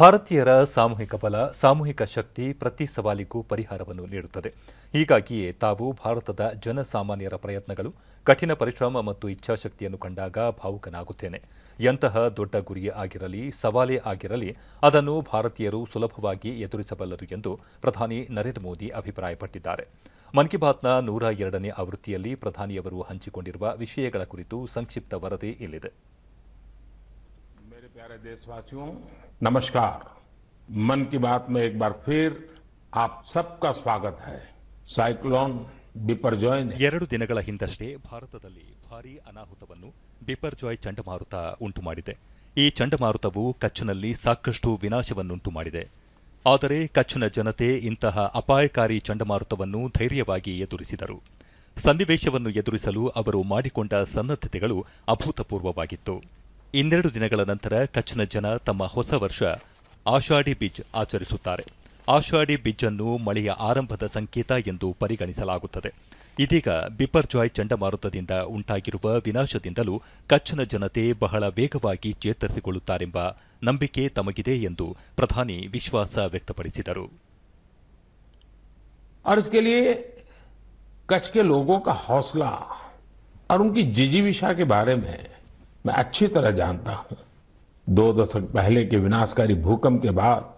ಭಾರತೀಯರ ಸಾಮೂಹಿಕ ಬಲ ಸಾಮೂಹಿಕ ಶಕ್ತಿ ಪ್ರತಿ ಸವಾಲಿಗೂ ಪರಿಹಾರವನ್ನು ನೀಡುತ್ತದೆ ಹೀಗಾಗಿಯೇ ತಾವು ಭಾರತದ ಜನಸಾಮಾನ್ಯರ ಪ್ರಯತ್ನಗಳು ಕಠಿಣ ಪರಿಶ್ರಮ ಮತ್ತು ಇಚ್ಛಾಶಕ್ತಿಯನ್ನು ಕಂಡಾಗ ಭಾವುಕನಾಗುತ್ತೇನೆ ಎಂತಹ ದೊಡ್ಡ ಗುರಿಯೇ ಆಗಿರಲಿ ಸವಾಲೇ ಆಗಿರಲಿ ಅದನ್ನು ಭಾರತೀಯರು ಸುಲಭವಾಗಿ ಎದುರಿಸಬಲ್ಲರು ಎಂದು ಪ್ರಧಾನಿ ನರೇಂದ್ರ ಮೋದಿ ಅಭಿಪ್ರಾಯಪಟ್ಟಿದ್ದಾರೆ ಮನ್ ಕಿ ಬಾತ್ನ ನೂರ ಎರಡನೇ ಆವೃತ್ತಿಯಲ್ಲಿ ಪ್ರಧಾನಿಯವರು ಹಂಚಿಕೊಂಡಿರುವ ವಿಷಯಗಳ ಕುರಿತು ಸಂಕ್ಷಿಪ್ತ ವರದಿ ಇಲ್ಲಿದೆ मेरे प्यारे देशवासियों नमस्कार मन की बात में एक बार फिर आप सबका स्वागत है साइक्लोन ಎರಡು ದಿನಗಳ ಹಿಂದಷ್ಟೇ ಭಾರತದಲ್ಲಿ ಭಾರಿ ಅನಾಹುತವನ್ನು ಬಿಪರ್ಜಾಯ್ ಚಂಡಮಾರುತ ಉಂಟು ಮಾಡಿದೆ ಈ ಚಂಡಮಾರುತವು ಕಚ್ನಲ್ಲಿ ಸಾಕಷ್ಟು ವಿನಾಶವನ್ನುಂಟು ಮಾಡಿದೆ ಆದರೆ ಕಚ್ನ ಜನತೆ ಇಂತಹ ಅಪಾಯಕಾರಿ ಚಂಡಮಾರುತವನ್ನು ಧೈರ್ಯವಾಗಿ ಎದುರಿಸಿದರು ಸನ್ನಿವೇಶವನ್ನು ಎದುರಿಸಲು ಅವರು ಮಾಡಿಕೊಂಡ ಸನ್ನದ್ಧತೆಗಳು ಅಭೂತಪೂರ್ವವಾಗಿತ್ತು ಇನ್ನೆರಡು ದಿನಗಳ ನಂತರ ಕಚ್ನ ಜನ ತಮ್ಮ ಹೊಸ ವರ್ಷ ಆಷಾಢಿ ಬಿಜ್ ಆಚರಿಸುತ್ತಾರೆ ಆಷಾಢಿ ಬ್ರಿಜ್ ಅನ್ನು ಮಳೆಯ ಆರಂಭದ ಸಂಕೇತ ಎಂದು ಪರಿಗಣಿಸಲಾಗುತ್ತದೆ ಇದೀಗ ಬಿಪರ್ಜಾಯ್ ಚಂಡಮಾರುತದಿಂದ ಉಂಟಾಗಿರುವ ವಿನಾಶದಿಂದಲೂ ಕಚ್ನ ಜನತೆ ಬಹಳ ವೇಗವಾಗಿ ಚೇತರಿಸಿಕೊಳ್ಳುತ್ತಾರೆಂಬ ನಂಬಿಕೆ ತಮಗಿದೆ ಎಂದು ಪ್ರಧಾನಿ ವಿಶ್ವಾಸ ವ್ಯಕ್ತಪಡಿಸಿದರು ಕಚ್ ಲೋಕ ಹೌಸಲಾ ಕಾ हौसला मैं अच्छी तरह जानता हूं दो दशक पहले के विनाशकारी भूकंप के बाद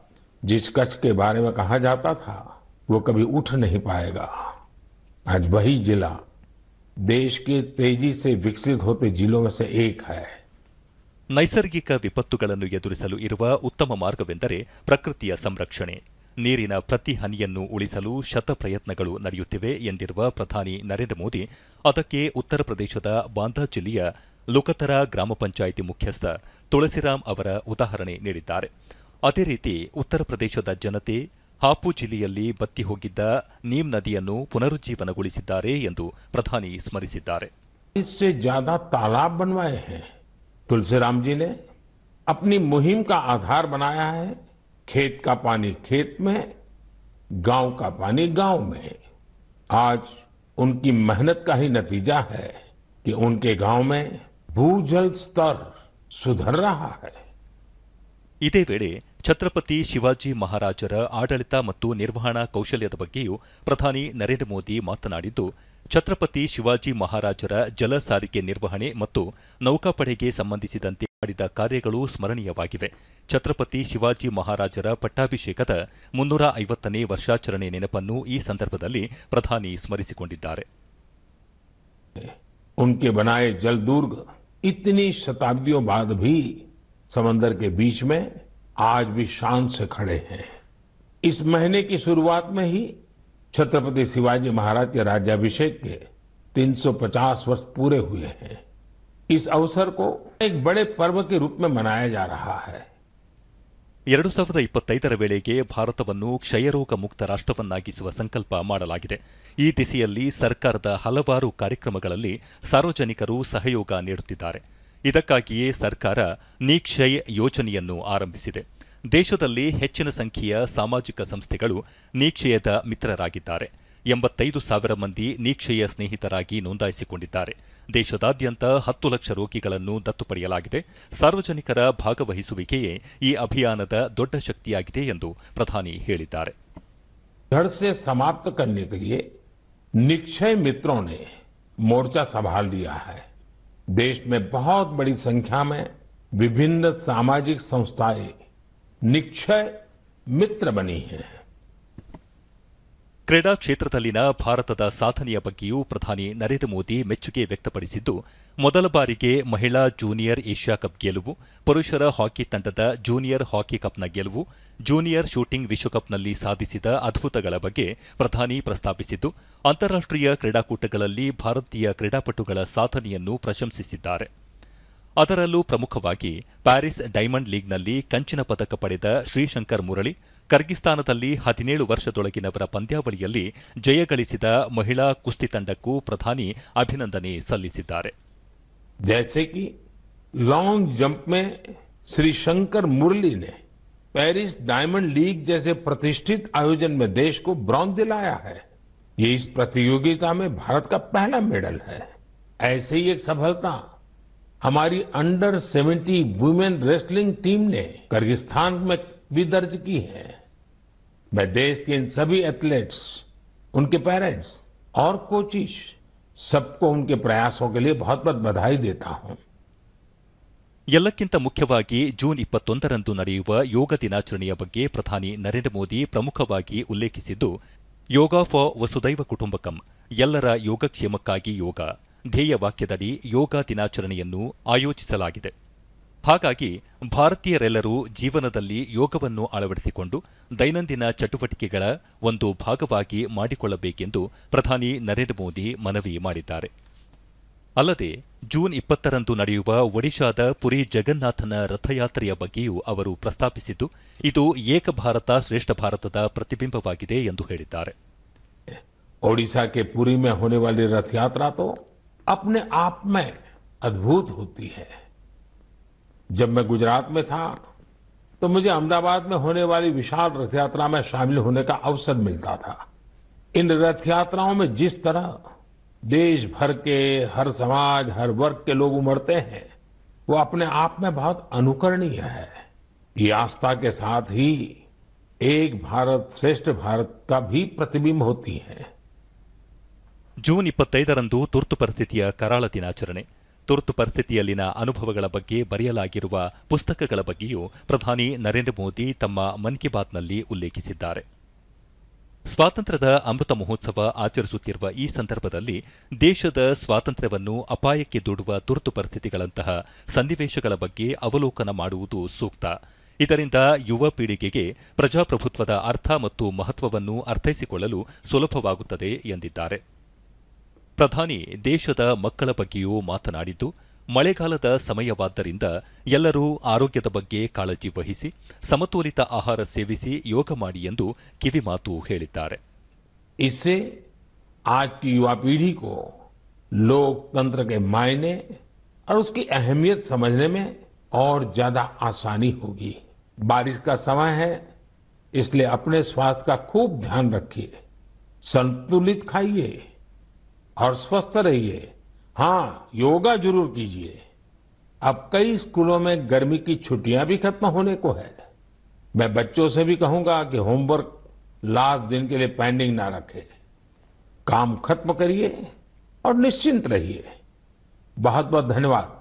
जिस कच्छ के बारे में कहा जाता था वो कभी उठ नहीं पाएगा आज वही जिला देश के तेजी से विकसित होते जिलों में से एक है नैसर गीका विपत्तुಗಳನ್ನು ಎದುರಿಸಲು ಯದುರಸಲು ಇರುವ ಉತ್ತಮ ಮಾರ್ಗವೆಂದರೆ ಪ್ರಕೃತಿಯ ಸಂರಕ್ಷಣೆ ನೀರಿನ ಪ್ರತಿಹನಿಯನ್ನು ಉಳಿಸಲು ಶತಪ್ರಯತ್ನಗಳು ನಡೆಯುತ್ತಿವೆ ಎಂದಿರುವ ಪ್ರಧಾನಿ ನರೇಂದ್ರ ಮೋದಿ ಅದಕ್ಕೆ ಉತ್ತರ ಪ್ರದೇಶದ ಬಂತಾ ಜಿಲ್ಲೆಯ लोकತರ ಗ್ರಾಮ ಪಂಚಾಯಿತಿ ಮುಖ್ಯಸ್ಥ ತುಳಸಿರಾಮ್ ಅವರ ಉದಾಹರಣೆ ನೀಡಿದ್ದಾರೆ ಅತಿ ರೀತಿ ಉತ್ತರ ಪ್ರದೇಶದ ಜನತೆ ಹಾಪು ಜಿಲ್ಲೆಯಲ್ಲಿ ಬತ್ತಿ ಹೋಗಿದ್ದ ನೀಮ್ ನದಿಯನ್ನು ಪುನರುಜ್ಜೀವನಗೊಳಿಸಿದ್ದಾರೆ ಎಂದು ಪ್ರಧಾನಿ ಸ್ಮರಿಸಿದ್ದಾರೆ इससे ज्यादा तालाब बनवाए हैं तुलसीराम जी ने अपनी मुहिम का आधार बनाया है खेत का पानी खेत में गांव का पानी गांव में आज उनकी मेहनत का ही नतीजा है कि उनके गांव में ಭೂಜಲ್ स्तर ಸುಧರ ಇದೇ ವೇಳೆ ಛತ್ರಪತಿ ಶಿವಾಜಿ ಮಹಾರಾಜರ ಆಡಳಿತ ಮತ್ತು ನಿರ್ವಹಣಾ ಕೌಶಲ್ಯದ ಬಗ್ಗೆಯೂ ಪ್ರಧಾನಿ ನರೇಂದ್ರ ಮೋದಿ ಮಾತನಾಡಿದ್ದು ಛತ್ರಪತಿ ಶಿವಾಜಿ ಮಹಾರಾಜರ ಜಲ ಸಾರಿಗೆ ನಿರ್ವಹಣೆ ಮತ್ತು ನೌಕಾಪಡೆಗೆ ಸಂಬಂಧಿಸಿದಂತೆ ಮಾಡಿದ ಕಾರ್ಯಗಳು ಸ್ಮರಣೀಯವಾಗಿವೆ ಛತ್ರಪತಿ ಶಿವಾಜಿ ಮಹಾರಾಜರ ಪಟ್ಟಾಭಿಷೇಕದ ಮುನ್ನೂರ ಐವತ್ತನೇ ವರ್ಷಾಚರಣೆ ನೆನಪನ್ನು ಈ ಸಂದರ್ಭದಲ್ಲಿ ಪ್ರಧಾನಿ ಸ್ಮರಿಸಿಕೊಂಡಿದ್ದಾರೆ इतनी शताब्दियों बाद भी समंदर के बीच में आज भी शान से खड़े हैं इस महीने की शुरुआत में ही छत्रपति शिवाजी महाराज के राज्याभिषेक के 350 वर्ष पूरे हुए हैं इस अवसर को एक बड़े पर्व के रूप में मनाया जा रहा है ಎರಡು ಸಾವಿರದ ಇಪ್ಪತ್ತೈದರ ವೇಳೆಗೆ ಭಾರತವನ್ನು ಕ್ಷಯರೋಗ ಮುಕ್ತ ರಾಷ್ಟ್ರವನ್ನಾಗಿಸುವ ಸಂಕಲ್ಪ ಮಾಡಲಾಗಿದೆ ಈ ದಿಸೆಯಲ್ಲಿ ಸರ್ಕಾರದ ಹಲವಾರು ಕಾರ್ಯಕ್ರಮಗಳಲ್ಲಿ ಸಾರ್ವಜನಿಕರು ಸಹಯೋಗ ನೀಡುತ್ತಿದ್ದಾರೆ ಇದಕ್ಕಾಗಿಯೇ ಸರ್ಕಾರ ನಿಕ್ಷಯ್ ಯೋಜನೆಯನ್ನು ಆರಂಭಿಸಿದೆ ದೇಶದಲ್ಲಿ ಹೆಚ್ಚಿನ ಸಂಖ್ಯೆಯ ಸಾಮಾಜಿಕ ಸಂಸ್ಥೆಗಳು ನೀಕ್ಷಯದ ಮಿತ್ರರಾಗಿದ್ದಾರೆ 85000 మంది నిక్షయ స్నేహితరాయి నొందాయిసికొండితారే దేశదాత్యంత 10 లక్ష రోకీగలను దత్తుపడియాలగیده సర్వజనికర భాగవహಿಸುವికే ఈ અભિયાનత ದೊಡ್ಡ శక్తియగیده యందు ప్రధాని హేళితారే ధర్స్యే సమాప్త్ కర్నే కేలియే నిక్షయ మిత్రోనే మోర్చా సంభాల్ liya హై దేశ్ మే బహోత్ బడి సంఖ్య మే విభిన్న సామాజిక్ సంస్థాయే నిక్షయ మిత్ర బని హే ಕ್ರೀಡಾ ಕ್ಷೇತ್ರದಲ್ಲಿನ ಭಾರತದ ಸಾಧನೆಯ ಬಗ್ಗೆಯೂ ಪ್ರಧಾನಿ ನರೇಂದ್ರ ಮೋದಿ ಮೆಚ್ಚುಗೆ ವ್ಯಕ್ತಪಡಿಸಿದ್ದು ಮೊದಲ ಬಾರಿಗೆ ಮಹಿಳಾ ಜೂನಿಯರ್ ಏಷ್ಯಾ ಕಪ್ ಗೆಲುವು ಪುರುಷರ ಹಾಕಿ ತಂಡದ ಜೂನಿಯರ್ ಹಾಕಿ ಕಪ್ನ ಗೆಲುವು ಜೂನಿಯರ್ ಶೂಟಿಂಗ್ ವಿಶ್ವಕಪ್ನಲ್ಲಿ ಸಾಧಿಸಿದ ಅದ್ಭುತಗಳ ಬಗ್ಗೆ ಪ್ರಧಾನಿ ಪ್ರಸ್ತಾಪಿಸಿದ್ದು ಅಂತಾರಾಷ್ಟೀಯ ಕ್ರೀಡಾಕೂಟಗಳಲ್ಲಿ ಭಾರತೀಯ ಕ್ರೀಡಾಪಟುಗಳ ಸಾಧನೆಯನ್ನು ಪ್ರಶಂಸಿಸಿದ್ದಾರೆ ಅದರಲ್ಲೂ ಪ್ರಮುಖವಾಗಿ ಪ್ಯಾರಿಸ್ ಡೈಮಂಡ್ ಲೀಗ್ನಲ್ಲಿ ಕಂಚಿನ ಪದಕ ಪಡೆದ ಶ್ರೀಶಂಕರ್ ಮುರಳಿ कर्गिस्तानದಲ್ಲಿ 17 ವರ್ಷದೊಳಗಿನವರ ಪಂದ್ಯಾವಳಿಯಲ್ಲಿ ಜಯಗಳಿಸಿದ ಮಹಿಳಾ ಕುಸ್ತಿ ತಂಡಕ್ಕೆ ಪ್ರಧಾನಿ ಅಭಿನಂದನೆ ಸಲ್ಲಿಸಿದ್ದಾರೆ. ]ಜೈಸೆ ಕಿ ಲಾಂಗ್ ಜಂಪ್ ಮೇ ಶ್ರೀ ಶಂಕರ ಮುರ್ಲಿ ನೇ ಪ್ಯಾರಿಸ್ ಡೈಮಂಡ್ লীগ ಜೈಸೆ ಪ್ರತಿಷ್ಠಿತ ಆಯೋಜನ್ ಮೇ ದೇಶ ಕೋ ಬ್ರಾಂಡ್ ದिलाಯಾ ಹೈ. ಯೇ ಇಸ್ ಪ್ರತೀಗಿತಾ ಮೇ ಭಾರತ ಕಾ ಪಹಲಾ ಮೆಡಲ್ ಹೈ. ಐಸೆ ಹೀ ಏಕ್ ಸಫಲತಾ ಹಮಾರಿ ಅಂಡರ್ 70 ವಿಮೆನ್ ರೆಸ್ಲಿಂಗ್ ಟೀಮ್ ನೇ ಕರ್ಗಿস্তান ಮೇ விदर्ዝ கி है मैं देश के इन सभी एथलीट्स उनके पेरेंट्स और कोचिस सबको उनके प्रयासों के लिए बहुत-बहुत बधाई देता हूं यलकিন্ত ಮುಖ್ಯವಾಗಿ ಜೂನ್ 21 ರಂದು ನಡೆಯುವ ಯೋಗ ದಿನಾಚರಣೆಯ ಬಗ್ಗೆ ಪ್ರಧಾನಿ ನರೇಂದ್ರ ಮೋದಿ ಪ್ರಮುಖವಾಗಿ ಉಲ್ಲೇಖಿಸಿದ ಯೋಗಾ ಫ ವಸುದೈವ ಕುಟುಂಬಕಂ ಎಲ್ಲರ ಯೋಗക്ഷേಮಕ್ಕಾಗಿ ಯೋಗ ಧ್ಯೇಯ ವಾಕ್ಯದಡಿ ಯೋಗ ದಿನಾಚರಣೆಯನ್ನು ಆಯೋಜಿಸಲಾಗಿದೆ ಹಾಗಾಗಿ ಭಾರತೀಯರೆಲ್ಲರೂ ಜೀವನದಲ್ಲಿ ಯೋಗವನ್ನು ಅಳವಡಿಸಿಕೊಂಡು ದೈನಂದಿನ ಚಟುವಟಿಕೆಗಳ ಒಂದು ಭಾಗವಾಗಿ ಮಾಡಿಕೊಳ್ಳಬೇಕೆಂದು ಪ್ರಧಾನಿ ನರೇಂದ್ರ ಮೋದಿ ಮನವಿ ಮಾಡಿದ್ದಾರೆ ಅಲ್ಲದೆ ಜೂನ್ ಇಪ್ಪತ್ತರಂದು ನಡೆಯುವ ಒಡಿಶಾದ ಪುರಿ ಜಗನ್ನಾಥನ ರಥಯಾತ್ರೆಯ ಬಗ್ಗೆಯೂ ಅವರು ಪ್ರಸ್ತಾಪಿಸಿದ್ದು ಇದು ಏಕ ಭಾರತ ಶ್ರೇಷ್ಠ ಭಾರತದ ಪ್ರತಿಬಿಂಬವಾಗಿದೆ ಎಂದು ಹೇಳಿದ್ದಾರೆ ಒಡಿಶಾಕ್ಕೆ ಪುರಿ ಮೇ ರಥಯಾತ್ರಾ ತೋ ಅಪ್ನೆ ಅದ್ಭುತ ಹುತ್ತಿ जब मैं गुजरात में था तो मुझे अहमदाबाद में होने वाली विशाल रथ यात्रा में शामिल होने का अवसर मिलता था इन रथ यात्राओं में जिस तरह देश भर के हर समाज हर वर्ग के लोग उमड़ते हैं वो अपने आप में बहुत अनुकरणीय है ये आस्था के साथ ही एक भारत श्रेष्ठ भारत का भी प्रतिबिंब होती है जून ಇಪ್ಪತ್ತೈದರಂದು तुर्त ಪರಿಸ್ಥಿತಿಯ करा दिनाचरण ತುರ್ತು ಪರಿಸ್ಥಿತಿಯಲ್ಲಿನ ಅನುಭವಗಳ ಬಗ್ಗೆ ಬರೆಯಲಾಗಿರುವ ಪುಸ್ತಕಗಳ ಬಗ್ಗೆಯೂ ಪ್ರಧಾನಿ ನರೇಂದ್ರ ಮೋದಿ ತಮ್ಮ ಮನ್ ಕಿ ಬಾತ್ನಲ್ಲಿ ಉಲ್ಲೇಖಿಸಿದ್ದಾರೆ ಸ್ವಾತಂತ್ರ್ಯದ ಅಮೃತ ಮಹೋತ್ಸವ ಆಚರಿಸುತ್ತಿರುವ ಈ ಸಂದರ್ಭದಲ್ಲಿ ದೇಶದ ಸ್ವಾತಂತ್ರ್ಯವನ್ನು ಅಪಾಯಕ್ಕೆ ದೂಡುವ ತುರ್ತು ಪರಿಸ್ಥಿತಿಗಳಂತಹ ಸನ್ನಿವೇಶಗಳ ಬಗ್ಗೆ ಅವಲೋಕನ ಮಾಡುವುದು ಸೂಕ್ತ ಇದರಿಂದ ಯುವ ಪೀಳಿಗೆಗೆ ಪ್ರಜಾಪ್ರಭುತ್ವದ ಅರ್ಥ ಮತ್ತು ಮಹತ್ವವನ್ನು ಅರ್ಥೈಸಿಕೊಳ್ಳಲು ಸುಲಭವಾಗುತ್ತದೆ ಎಂದಿದ್ದಾರೆ ಪ್ರಧಾನಿ ದೇಶದ ಮಕ್ಕಳ ಬಗ್ಗೆಯೂ ಮಾತನಾಡಿದ್ದು ಮಳೆಗಾಲದ ಸಮಯವಾದ್ದರಿಂದ ಎಲ್ಲರೂ ಆರೋಗ್ಯದ ಬಗ್ಗೆ ಕಾಳಜಿ ವಹಿಸಿ ಸಮತೋಲಿತ ಆಹಾರ ಸೇವಿಸಿ ಯೋಗ ಮಾಡಿ ಎಂದು ಕಿವಿಮಾತು ಹೇಳಿದ್ದಾರೆ इससे आज की युवा पीढ़ी को लोकतंत्र के मायने और उसकी अहमियत समझने में और ज्यादा आसानी होगी बारिश का समय है इसलिए अपने स्वास्थ्य का खूब ध्यान रखिए संतुलित खाइए और स्वस्थ रहिए हाँ योगा जरूर कीजिए अब कई स्कूलों में गर्मी की छुट्टियां भी खत्म होने को है मैं बच्चों से भी कहूंगा कि होमवर्क लास्ट दिन के लिए पेंडिंग ना रखें काम खत्म करिए और निश्चिंत रहिए बहुत बहुत धन्यवाद